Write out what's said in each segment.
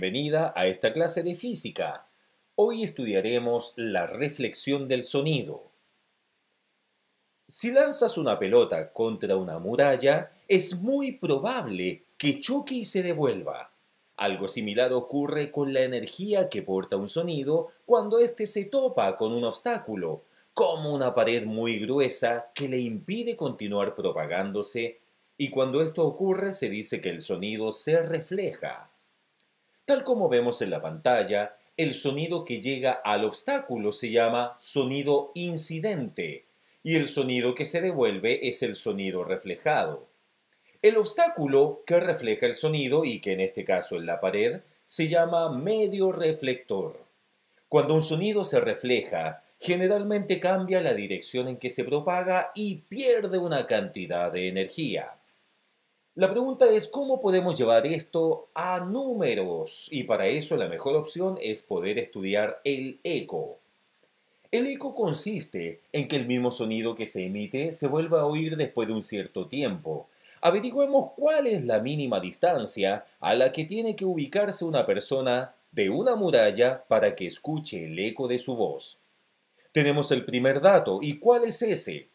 bienvenida a esta clase de física. Hoy estudiaremos la reflexión del sonido. Si lanzas una pelota contra una muralla, es muy probable que choque y se devuelva. Algo similar ocurre con la energía que porta un sonido cuando éste se topa con un obstáculo, como una pared muy gruesa que le impide continuar propagándose, y cuando esto ocurre se dice que el sonido se refleja. Tal como vemos en la pantalla, el sonido que llega al obstáculo se llama sonido incidente y el sonido que se devuelve es el sonido reflejado. El obstáculo que refleja el sonido y que en este caso es la pared se llama medio reflector. Cuando un sonido se refleja, generalmente cambia la dirección en que se propaga y pierde una cantidad de energía. La pregunta es cómo podemos llevar esto a números y para eso la mejor opción es poder estudiar el eco. El eco consiste en que el mismo sonido que se emite se vuelva a oír después de un cierto tiempo. Averigüemos cuál es la mínima distancia a la que tiene que ubicarse una persona de una muralla para que escuche el eco de su voz. Tenemos el primer dato, ¿y cuál es ese?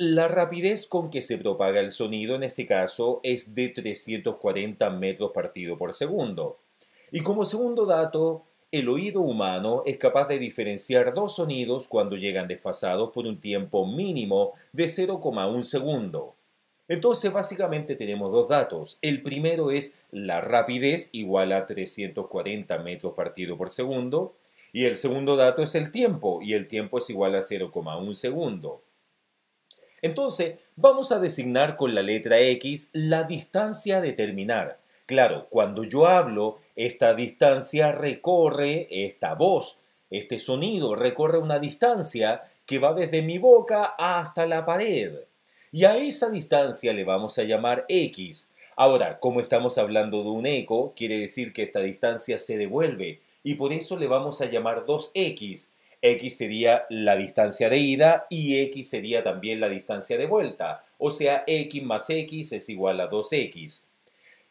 La rapidez con que se propaga el sonido en este caso es de 340 metros partido por segundo. Y como segundo dato, el oído humano es capaz de diferenciar dos sonidos cuando llegan desfasados por un tiempo mínimo de 0,1 segundo. Entonces básicamente tenemos dos datos. El primero es la rapidez igual a 340 metros partido por segundo. Y el segundo dato es el tiempo, y el tiempo es igual a 0,1 segundo. Entonces, vamos a designar con la letra X la distancia a determinar. Claro, cuando yo hablo, esta distancia recorre esta voz, este sonido recorre una distancia que va desde mi boca hasta la pared. Y a esa distancia le vamos a llamar X. Ahora, como estamos hablando de un eco, quiere decir que esta distancia se devuelve y por eso le vamos a llamar 2X. X sería la distancia de ida y X sería también la distancia de vuelta. O sea, X más X es igual a 2X.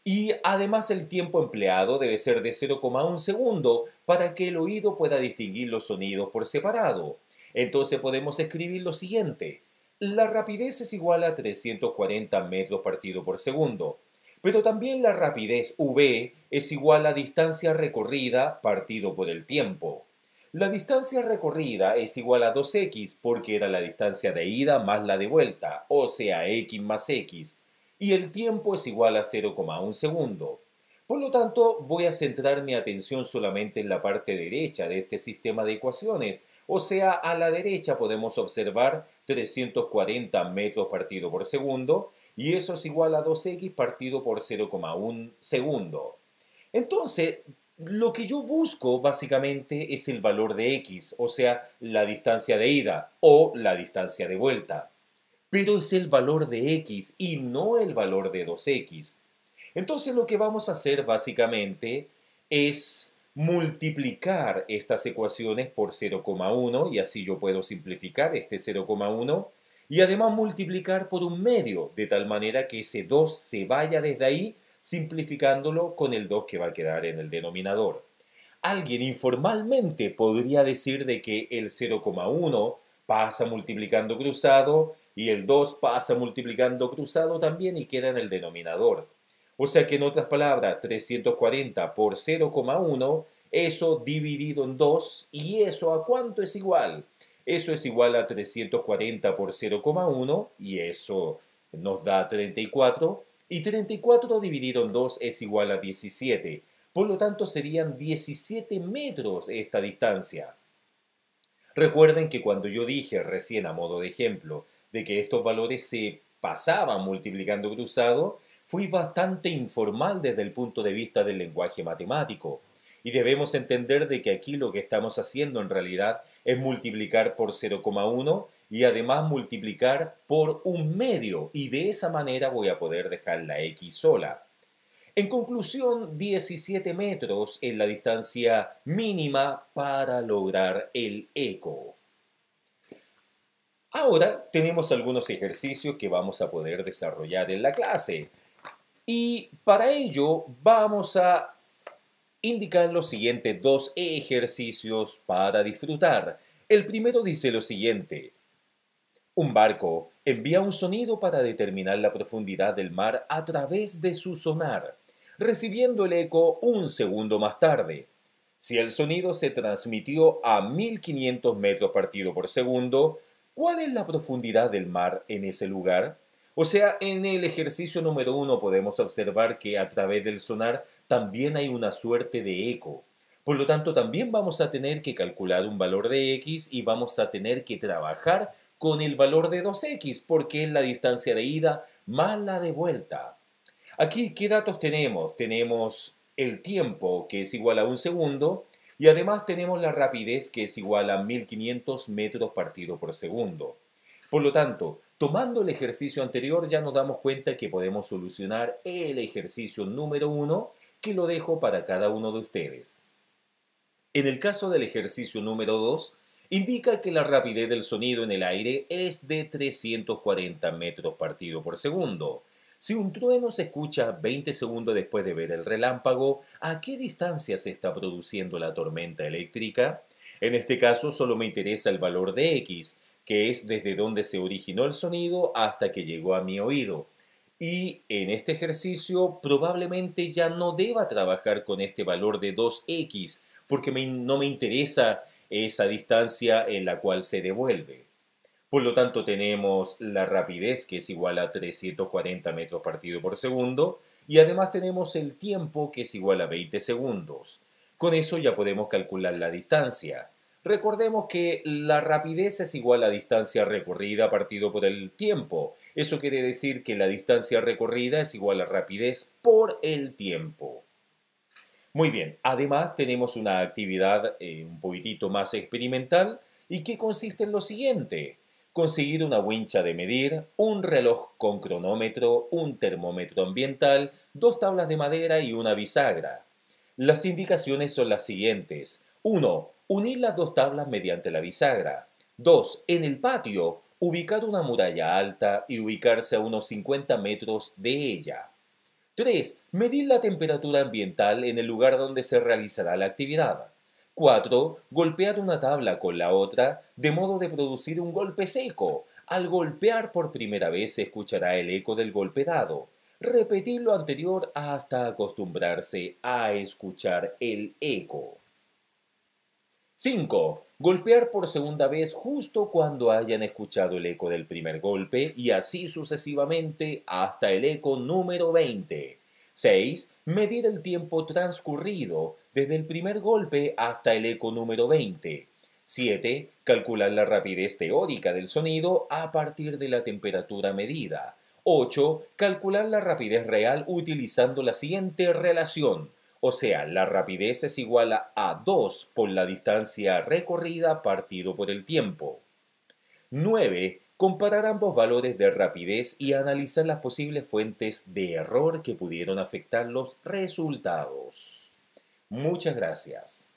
Y además el tiempo empleado debe ser de 0,1 segundo para que el oído pueda distinguir los sonidos por separado. Entonces podemos escribir lo siguiente. La rapidez es igual a 340 metros partido por segundo. Pero también la rapidez v es igual a distancia recorrida partido por el tiempo. La distancia recorrida es igual a 2x porque era la distancia de ida más la de vuelta, o sea, x más x, y el tiempo es igual a 0,1 segundo. Por lo tanto, voy a centrar mi atención solamente en la parte derecha de este sistema de ecuaciones, o sea, a la derecha podemos observar 340 metros partido por segundo, y eso es igual a 2x partido por 0,1 segundo. Entonces, lo que yo busco básicamente es el valor de x, o sea, la distancia de ida o la distancia de vuelta. Pero es el valor de x y no el valor de 2x. Entonces lo que vamos a hacer básicamente es multiplicar estas ecuaciones por 0,1 y así yo puedo simplificar este 0,1 y además multiplicar por un medio, de tal manera que ese 2 se vaya desde ahí simplificándolo con el 2 que va a quedar en el denominador. Alguien informalmente podría decir de que el 0,1 pasa multiplicando cruzado y el 2 pasa multiplicando cruzado también y queda en el denominador. O sea que en otras palabras, 340 por 0,1, eso dividido en 2, ¿y eso a cuánto es igual? Eso es igual a 340 por 0,1 y eso nos da 34 y 34 dividido en 2 es igual a 17. Por lo tanto, serían 17 metros esta distancia. Recuerden que cuando yo dije recién a modo de ejemplo de que estos valores se pasaban multiplicando cruzado, fui bastante informal desde el punto de vista del lenguaje matemático. Y debemos entender de que aquí lo que estamos haciendo en realidad es multiplicar por 0,1 y además multiplicar por un medio y de esa manera voy a poder dejar la x sola. En conclusión, 17 metros es la distancia mínima para lograr el eco. Ahora tenemos algunos ejercicios que vamos a poder desarrollar en la clase. Y para ello vamos a indicar los siguientes dos ejercicios para disfrutar. El primero dice lo siguiente. Un barco envía un sonido para determinar la profundidad del mar a través de su sonar, recibiendo el eco un segundo más tarde. Si el sonido se transmitió a 1500 metros partido por segundo, ¿cuál es la profundidad del mar en ese lugar? O sea, en el ejercicio número uno podemos observar que a través del sonar también hay una suerte de eco. Por lo tanto, también vamos a tener que calcular un valor de x y vamos a tener que trabajar con el valor de 2x, porque es la distancia de ida más la de vuelta. Aquí, ¿qué datos tenemos? Tenemos el tiempo, que es igual a un segundo, y además tenemos la rapidez, que es igual a 1500 metros partido por segundo. Por lo tanto, tomando el ejercicio anterior, ya nos damos cuenta que podemos solucionar el ejercicio número 1, que lo dejo para cada uno de ustedes. En el caso del ejercicio número 2, indica que la rapidez del sonido en el aire es de 340 metros partido por segundo. Si un trueno se escucha 20 segundos después de ver el relámpago, ¿a qué distancia se está produciendo la tormenta eléctrica? En este caso solo me interesa el valor de X, que es desde donde se originó el sonido hasta que llegó a mi oído. Y en este ejercicio probablemente ya no deba trabajar con este valor de 2x, porque no me interesa esa distancia en la cual se devuelve. Por lo tanto, tenemos la rapidez, que es igual a 340 metros partido por segundo, y además tenemos el tiempo, que es igual a 20 segundos. Con eso ya podemos calcular la distancia. Recordemos que la rapidez es igual a distancia recorrida partido por el tiempo. Eso quiere decir que la distancia recorrida es igual a rapidez por el tiempo. Muy bien, además tenemos una actividad eh, un poquitito más experimental y que consiste en lo siguiente. Conseguir una wincha de medir, un reloj con cronómetro, un termómetro ambiental, dos tablas de madera y una bisagra. Las indicaciones son las siguientes. 1. Unir las dos tablas mediante la bisagra. 2. En el patio, ubicar una muralla alta y ubicarse a unos 50 metros de ella. 3. Medir la temperatura ambiental en el lugar donde se realizará la actividad. 4. Golpear una tabla con la otra de modo de producir un golpe seco. Al golpear por primera vez se escuchará el eco del golpe dado. Repetir lo anterior hasta acostumbrarse a escuchar el eco. 5 golpear por segunda vez justo cuando hayan escuchado el eco del primer golpe y así sucesivamente hasta el eco número 20. 6. Medir el tiempo transcurrido desde el primer golpe hasta el eco número 20. 7. Calcular la rapidez teórica del sonido a partir de la temperatura medida. 8. Calcular la rapidez real utilizando la siguiente relación. O sea, la rapidez es igual a 2 por la distancia recorrida partido por el tiempo. 9. Comparar ambos valores de rapidez y analizar las posibles fuentes de error que pudieron afectar los resultados. Muchas gracias.